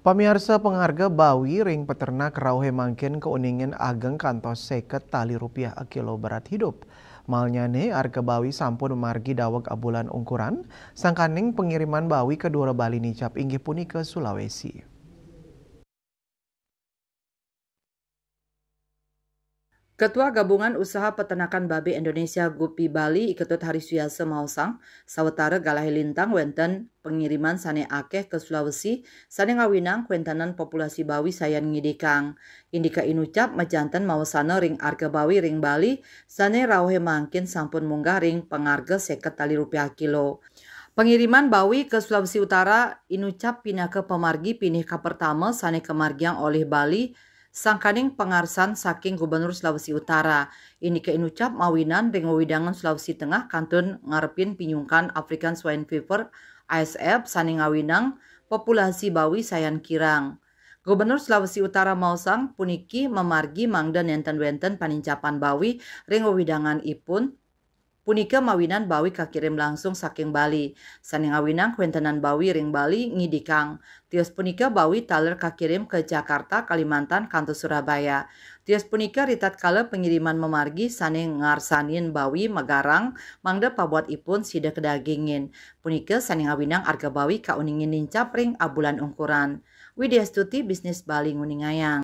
Pamiarsa pengharga bawi ring peternak rauhe mangkin keuningan ageng kantos seket tali rupiah a kilo berat hidup. malnya ne harga bawi sampun margi dawag abulan ungkuran, sangkaning pengiriman bawi ke dua Bali Nicap inggih puni ke Sulawesi. Ketua Gabungan Usaha Peternakan Babi Indonesia Gupi Bali Iketut Hari Suyase Mausang, Sawetara Galahi Lintang, Wenten, pengiriman Sane Akeh ke Sulawesi, Sane Ngawinang, Kwentanan Populasi Bawi Sayan Ngidikang. Indika Inucap, Mejanten Mausana Ring Arga Bawi Ring Bali, Sane Rauhe Mangkin Sampun Munggah Ring Pengarga Seket Tali Rupiah Kilo. Pengiriman Bawi ke Sulawesi Utara, Inucap pindah ke Pemargi, pinih ke pertama, Sane Kemargiang oleh Bali, Sangkaning pengarsan saking Gubernur Sulawesi Utara. Ini keinucap mawinan bengawidangan Sulawesi Tengah kantun ngarepin pinyungkan African Swine Fever ASF Sani ngawinang populasi bawi sayan kirang. Gubernur Sulawesi Utara Mausang puniki memargi mangdan enten wenten panincapan bawi ringowidangan ipun Punika mawinan bawi kakirim langsung saking Bali. Saning awinang kuentenan bawi ring Bali ngidikang. Tios punika bawi taler kakirim ke Jakarta, Kalimantan, kantor Surabaya. Tios punika ritat kala pengiriman memargi saning ngarsanin bawi megarang mangda pabuat ipun sida kedagingin. Punika saning awinang arga bawi kauningin nincap ring abulan ungkuran. Widya Stuti Bisnis Bali Nguningayang.